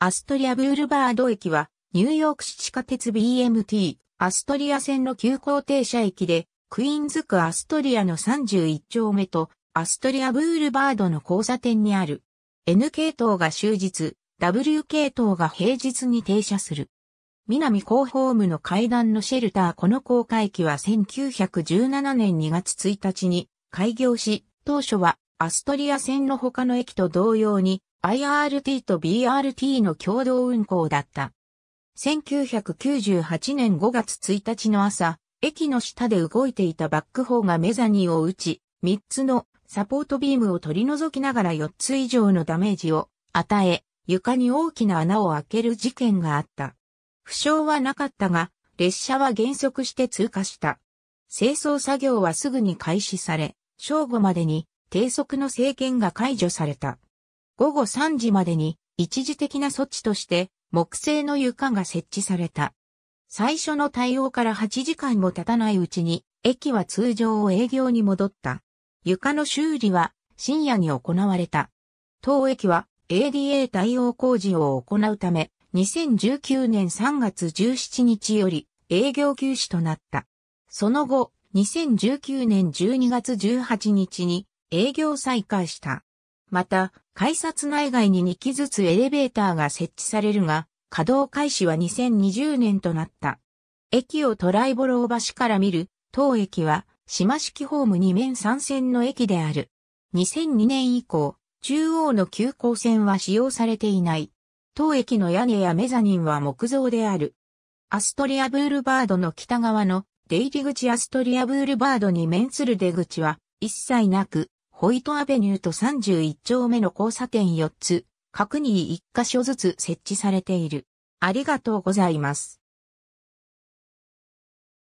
アストリアブールバード駅は、ニューヨーク市地下鉄 BMT、アストリア線の急行停車駅で、クイーンズ区アストリアの31丁目と、アストリアブールバードの交差点にある。N 系統が終日、W 系統が平日に停車する。南高ホームの階段のシェルターこの公開機は1917年2月1日に開業し、当初はアストリア線の他の駅と同様に IRT と BRT の共同運行だった。1998年5月1日の朝、駅の下で動いていたバックホーがメザニーを打ち、3つのサポートビームを取り除きながら4つ以上のダメージを与え、床に大きな穴を開ける事件があった。負傷はなかったが、列車は減速して通過した。清掃作業はすぐに開始され、正午までに低速の制限が解除された。午後3時までに一時的な措置として木製の床が設置された。最初の対応から8時間も経たないうちに駅は通常を営業に戻った。床の修理は深夜に行われた。当駅は ADA 対応工事を行うため2019年3月17日より営業休止となった。その後、2019年12月18日に営業再開した。また、改札内外に2機ずつエレベーターが設置されるが、稼働開始は2020年となった。駅をトライボロー橋から見る、当駅は、島式ホーム2面3線の駅である。2002年以降、中央の急行線は使用されていない。当駅の屋根やメザニンは木造である。アストリアブールバードの北側の出入り口アストリアブールバードに面する出口は一切なく、ホイトアベニューと31丁目の交差点4つ、各に1箇所ずつ設置されている。ありがとうございます。